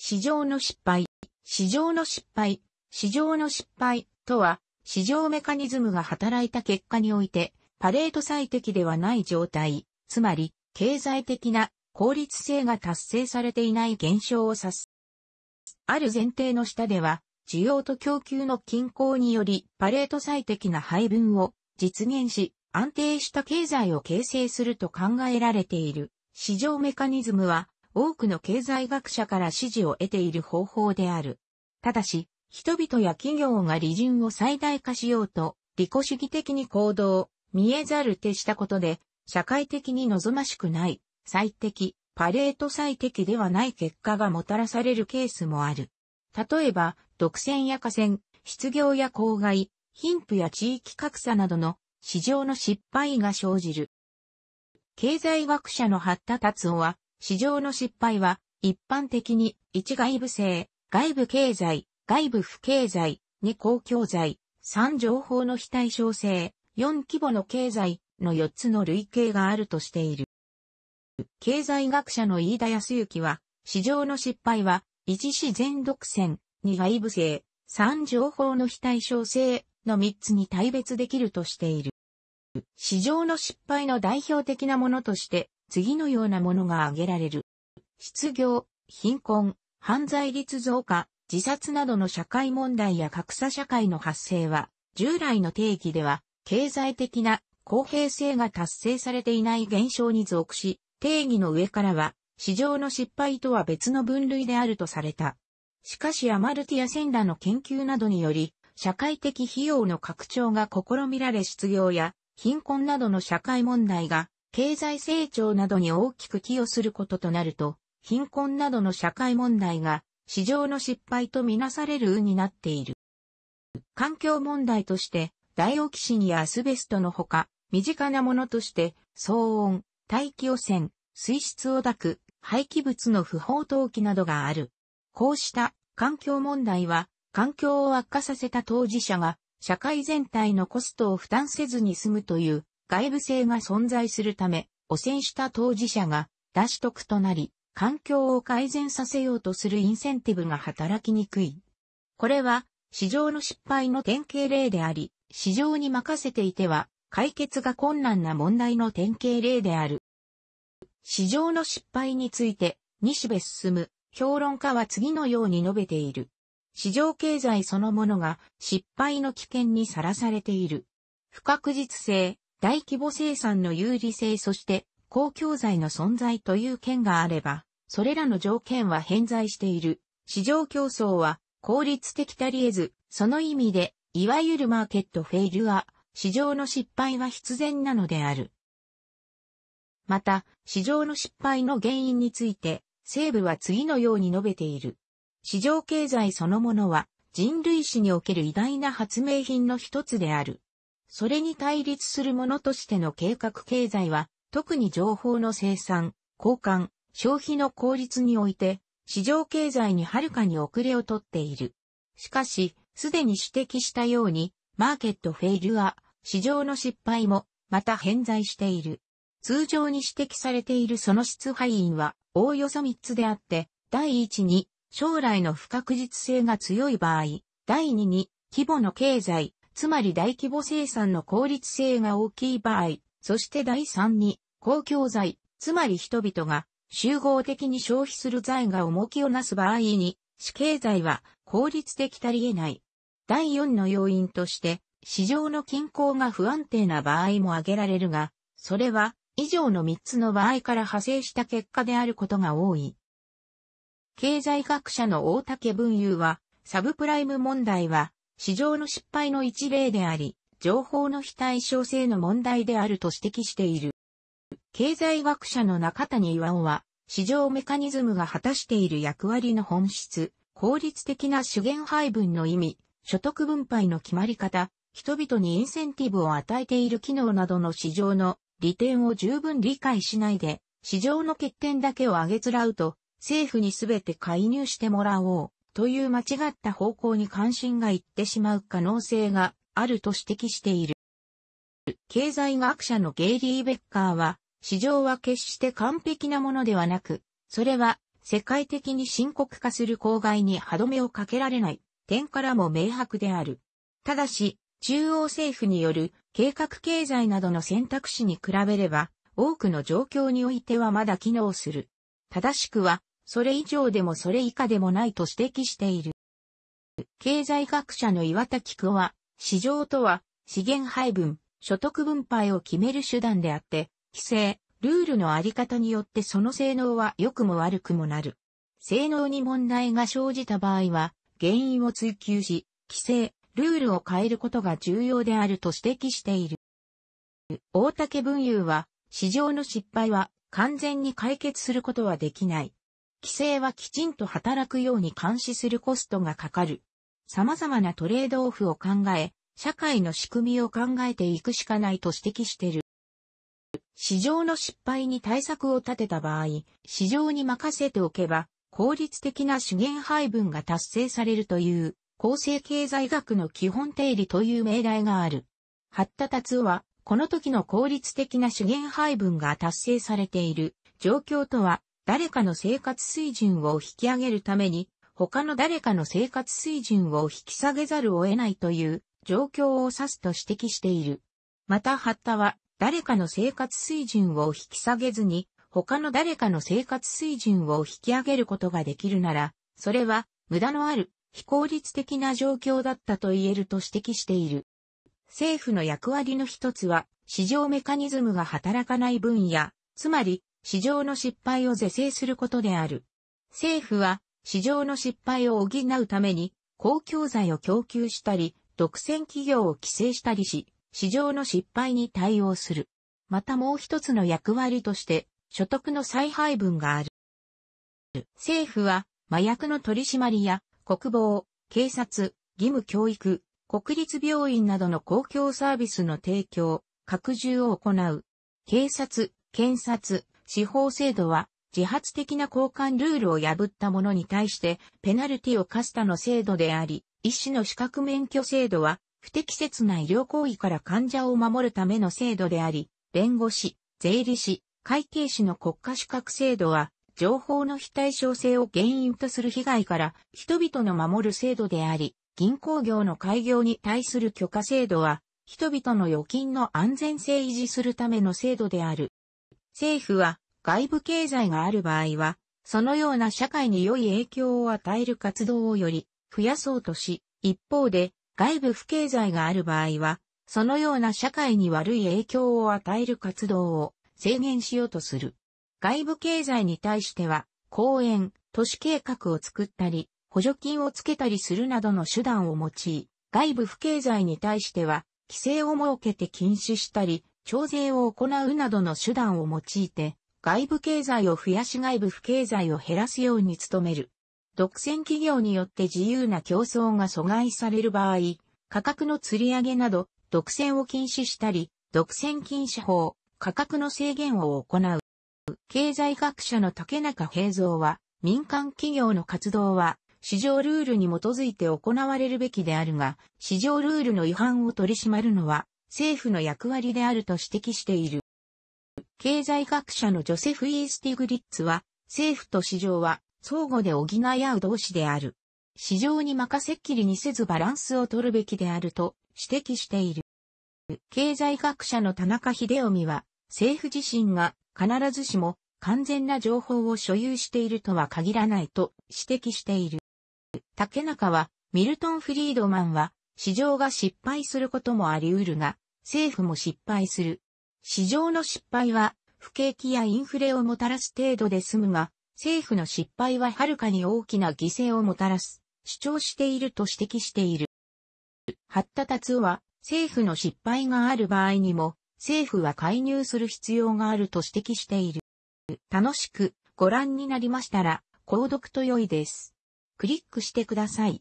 市場の失敗、市場の失敗、市場の失敗とは、市場メカニズムが働いた結果において、パレート最適ではない状態、つまり、経済的な効率性が達成されていない現象を指す。ある前提の下では、需要と供給の均衡により、パレート最適な配分を実現し、安定した経済を形成すると考えられている。市場メカニズムは、多くの経済学者から支持を得ている方法である。ただし、人々や企業が利潤を最大化しようと、利己主義的に行動、見えざる手したことで、社会的に望ましくない、最適、パレート最適ではない結果がもたらされるケースもある。例えば、独占や河川、失業や公害、貧富や地域格差などの市場の失敗が生じる。経済学者の八田達夫は、市場の失敗は、一般的に、一外部性、外部経済、外部不経済、二公共財、三情報の非対称性、四規模の経済の四つの類型があるとしている。経済学者の飯田康之は、市場の失敗は、一自然独占、二外部性、三情報の非対称性の三つに対別できるとしている。市場の失敗の代表的なものとして、次のようなものが挙げられる。失業、貧困、犯罪率増加、自殺などの社会問題や格差社会の発生は、従来の定義では、経済的な公平性が達成されていない現象に属し、定義の上からは、市場の失敗とは別の分類であるとされた。しかしアマルティア・センラの研究などにより、社会的費用の拡張が試みられ失業や貧困などの社会問題が経済成長などに大きく寄与することとなると、貧困などの社会問題が市場の失敗とみなされる運になっている。環境問題として、ダイオキシンやアスベストのほか、身近なものとして、騒音、大気汚染、水質を抱く、廃棄物の不法投棄などがある。こうした環境問題は、環境を悪化させた当事者が、社会全体のコストを負担せずに済むという外部性が存在するため、汚染した当事者が脱得となり、環境を改善させようとするインセンティブが働きにくい。これは、市場の失敗の典型例であり、市場に任せていては、解決が困難な問題の典型例である。市場の失敗について、西部進む、評論家は次のように述べている。市場経済そのものが失敗の危険にさらされている。不確実性、大規模生産の有利性そして公共財の存在という件があれば、それらの条件は偏在している。市場競争は効率的たり得ず、その意味で、いわゆるマーケットフェイルは、市場の失敗は必然なのである。また、市場の失敗の原因について、西部は次のように述べている。市場経済そのものは人類史における偉大な発明品の一つである。それに対立するものとしての計画経済は、特に情報の生産、交換、消費の効率において、市場経済にはるかに遅れをとっている。しかし、すでに指摘したように、マーケットフェイルは、市場の失敗も、また偏在している。通常に指摘されているその質配因は、おおよそ3つであって、第1に、将来の不確実性が強い場合、第2に、規模の経済、つまり大規模生産の効率性が大きい場合、そして第3に、公共財、つまり人々が集合的に消費する財が重きをなす場合に、死経済は効率的足り得ない。第4の要因として、市場の均衡が不安定な場合も挙げられるが、それは以上の3つの場合から派生した結果であることが多い。経済学者の大竹文雄は、サブプライム問題は市場の失敗の一例であり、情報の非対称性の問題であると指摘している。経済学者の中谷岩尾は、市場メカニズムが果たしている役割の本質、効率的な資源配分の意味、所得分配の決まり方、人々にインセンティブを与えている機能などの市場の利点を十分理解しないで、市場の欠点だけを挙げつらうと、政府にすべて介入してもらおうという間違った方向に関心がいってしまう可能性があると指摘している。経済学者のゲイリー・ベッカーは、市場は決して完璧なものではなく、それは世界的に深刻化する公害に歯止めをかけられない点からも明白である。ただし、中央政府による計画経済などの選択肢に比べれば、多くの状況においてはまだ機能する。正しくは、それ以上でもそれ以下でもないと指摘している。経済学者の岩田菊夫は、市場とは資源配分、所得分配を決める手段であって、規制、ルールのあり方によってその性能は良くも悪くもなる。性能に問題が生じた場合は、原因を追求し、規制、ルールを変えることが重要であると指摘している。大竹文雄は、市場の失敗は完全に解決することはできない。規制はきちんと働くように監視するコストがかかる。様々なトレードオフを考え、社会の仕組みを考えていくしかないと指摘してる。市場の失敗に対策を立てた場合、市場に任せておけば、効率的な資源配分が達成されるという、公正経済学の基本定理という命題がある。発達達は、この時の効率的な資源配分が達成されている状況とは誰かの生活水準を引き上げるために、他の誰かの生活水準を引き下げざるを得ないという状況を指すと指摘している。また、ハッタは、誰かの生活水準を引き下げずに、他の誰かの生活水準を引き上げることができるなら、それは、無駄のある、非効率的な状況だったと言えると指摘している。政府の役割の一つは、市場メカニズムが働かない分野、つまり、市場の失敗を是正することである。政府は、市場の失敗を補うために、公共財を供給したり、独占企業を規制したりし、市場の失敗に対応する。またもう一つの役割として、所得の再配分がある。政府は、麻薬の取締りや、国防、警察、義務教育、国立病院などの公共サービスの提供、拡充を行う。警察、検察、司法制度は自発的な交換ルールを破った者に対してペナルティを課したの制度であり、医師の資格免許制度は不適切な医療行為から患者を守るための制度であり、弁護士、税理士、会計士の国家資格制度は情報の非対称性を原因とする被害から人々の守る制度であり、銀行業の開業に対する許可制度は人々の預金の安全性維持するための制度である。政府は外部経済がある場合は、そのような社会に良い影響を与える活動をより増やそうとし、一方で外部不経済がある場合は、そのような社会に悪い影響を与える活動を制限しようとする。外部経済に対しては、公園、都市計画を作ったり、補助金をつけたりするなどの手段を用い、外部不経済に対しては、規制を設けて禁止したり、徴税を行うなどの手段を用いて、外部経済を増やし外部不経済を減らすように努める。独占企業によって自由な競争が阻害される場合、価格の釣り上げなど、独占を禁止したり、独占禁止法、価格の制限を行う。経済学者の竹中平蔵は、民間企業の活動は、市場ルールに基づいて行われるべきであるが、市場ルールの違反を取り締まるのは、政府の役割であると指摘している。経済学者のジョセフ・イースティグリッツは、政府と市場は相互で補い合う同士である。市場に任せっきりにせずバランスを取るべきであると指摘している。経済学者の田中秀臣は、政府自身が必ずしも完全な情報を所有しているとは限らないと指摘している。竹中は、ミルトン・フリードマンは、市場が失敗することもあり得るが、政府も失敗する。市場の失敗は、不景気やインフレをもたらす程度で済むが、政府の失敗ははるかに大きな犠牲をもたらす、主張していると指摘している。発達達は、政府の失敗がある場合にも、政府は介入する必要があると指摘している。楽しくご覧になりましたら、購読と良いです。クリックしてください。